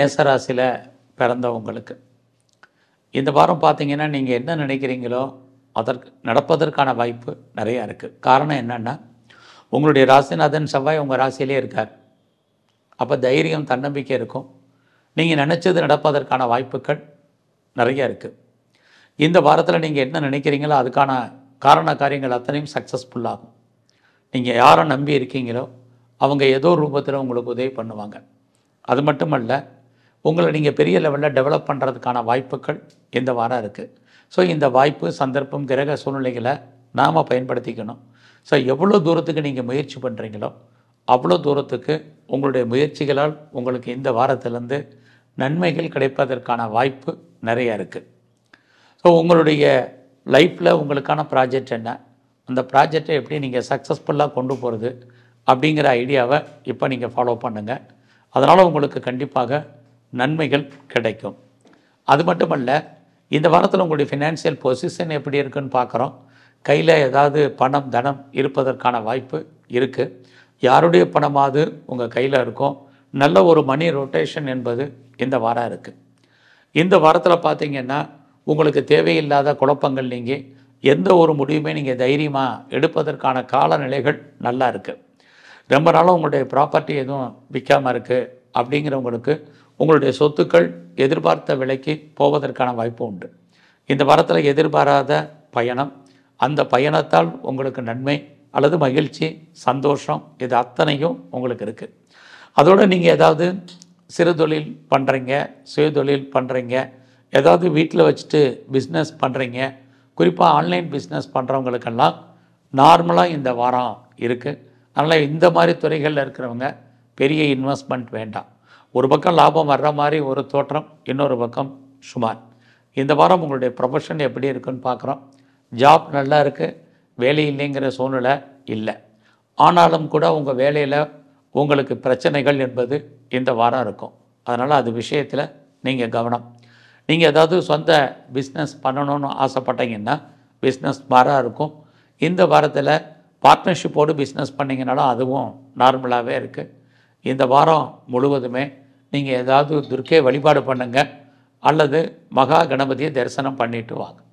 மேசராசியில் பிறந்தவங்களுக்கு இந்த வாரம் பார்த்தீங்கன்னா நீங்கள் என்ன நினைக்கிறீங்களோ அதற்கு நடப்பதற்கான வாய்ப்பு நிறையா இருக்குது காரணம் என்னென்னா உங்களுடைய ராசிநாதன் செவ்வாய் உங்கள் ராசியிலே இருக்கார் அப்போ தைரியம் தன்னம்பிக்கை இருக்கும் நீங்கள் நினச்சது நடப்பதற்கான வாய்ப்புகள் நிறையா இருக்குது இந்த வாரத்தில் நீங்கள் என்ன நினைக்கிறீங்களோ அதுக்கான காரண காரியங்கள் அத்தனையும் சக்ஸஸ்ஃபுல்லாகும் நீங்கள் யாரை நம்பி இருக்கீங்களோ அவங்க ஏதோ ரூபத்தில் உங்களுக்கு உதவி பண்ணுவாங்க அது மட்டுமல்ல உங்களை நீங்கள் பெரிய லெவலில் டெவலப் பண்ணுறதுக்கான வாய்ப்புகள் இந்த வாரம் இருக்குது ஸோ இந்த வாய்ப்பு சந்தர்ப்பம் கிரக சூழ்நிலைகளை நாம் பயன்படுத்திக்கணும் ஸோ எவ்வளோ தூரத்துக்கு நீங்கள் முயற்சி பண்ணுறீங்களோ அவ்வளோ தூரத்துக்கு உங்களுடைய முயற்சிகளால் உங்களுக்கு இந்த வாரத்திலேருந்து நன்மைகள் கிடைப்பதற்கான வாய்ப்பு நிறையா இருக்குது ஸோ உங்களுடைய லைஃப்பில் உங்களுக்கான ப்ராஜெக்ட் என்ன அந்த ப்ராஜெக்டை எப்படி நீங்கள் சக்ஸஸ்ஃபுல்லாக கொண்டு போகிறது அப்படிங்கிற ஐடியாவை இப்போ நீங்கள் ஃபாலோ பண்ணுங்கள் அதனால் உங்களுக்கு கண்டிப்பாக நன்மைகள் கிடைக்கும் அது மட்டுமல்ல இந்த வாரத்தில் உங்களுடைய ஃபினான்ஷியல் பொசிஷன் எப்படி இருக்குன்னு பார்க்குறோம் கையில் ஏதாவது பணம் தனம் இருப்பதற்கான வாய்ப்பு இருக்குது யாருடைய பணமாவது உங்கள் கையில் இருக்கும் நல்ல ஒரு மணி ரொட்டேஷன் என்பது இந்த வாரம் இருக்குது இந்த வாரத்தில் பார்த்திங்கன்னா உங்களுக்கு தேவையில்லாத குழப்பங்கள் நீங்கள் எந்த ஒரு முடிவுமே நீங்கள் தைரியமாக எடுப்பதற்கான காலநிலைகள் நல்லா இருக்குது ரொம்ப நாளும் உங்களுடைய ப்ராப்பர்ட்டி எதுவும் விற்காமல் இருக்குது அப்படிங்கிறவங்களுக்கு உங்களுடைய சொத்துக்கள் எதிர்பார்த்த விலைக்கு போவதற்கான வாய்ப்பு உண்டு இந்த வாரத்தில் எதிர்பாராத பயணம் அந்த பயணத்தால் உங்களுக்கு நன்மை அல்லது மகிழ்ச்சி சந்தோஷம் இது அத்தனையும் உங்களுக்கு இருக்குது அதோடு நீங்கள் ஏதாவது சிறு தொழில் பண்ணுறீங்க சுயதொழில் பண்ணுறீங்க ஏதாவது வீட்டில் வச்சுட்டு பிஸ்னஸ் பண்ணுறீங்க குறிப்பாக ஆன்லைன் பிஸ்னஸ் பண்ணுறவங்களுக்கெல்லாம் நார்மலாக இந்த வாரம் இருக்குது அதனால் இந்த மாதிரி துறைகளில் இருக்கிறவங்க பெரிய இன்வெஸ்ட்மெண்ட் வேண்டாம் ஒரு பக்கம் லாபம் வர்ற மாதிரி ஒரு தோற்றம் இன்னொரு பக்கம் சுமார் இந்த வாரம் உங்களுடைய ப்ரொஃபஷன் எப்படி இருக்குன்னு பார்க்குறோம் ஜாப் நல்லா இருக்குது வேலை இல்லைங்கிற சூழ்நிலை இல்லை ஆனாலும் கூட உங்கள் வேலையில் உங்களுக்கு பிரச்சனைகள் என்பது இந்த வாரம் இருக்கும் அதனால் அது விஷயத்தில் நீங்கள் கவனம் நீங்கள் ஏதாவது சொந்த பிஸ்னஸ் பண்ணணும்னு ஆசைப்பட்டீங்கன்னா பிஸ்னஸ் மாறாக இருக்கும் இந்த வாரத்தில் பார்ட்னர்ஷிப்போடு பிஸ்னஸ் பண்ணிங்கனாலும் அதுவும் நார்மலாகவே இருக்குது இந்த வாரம் முழுவதுமே நீங்கள் ஏதாவது துர்க்கை வழிபாடு பண்ணுங்கள் அல்லது மகா கணபதியை தரிசனம் பண்ணிட்டு வாங்க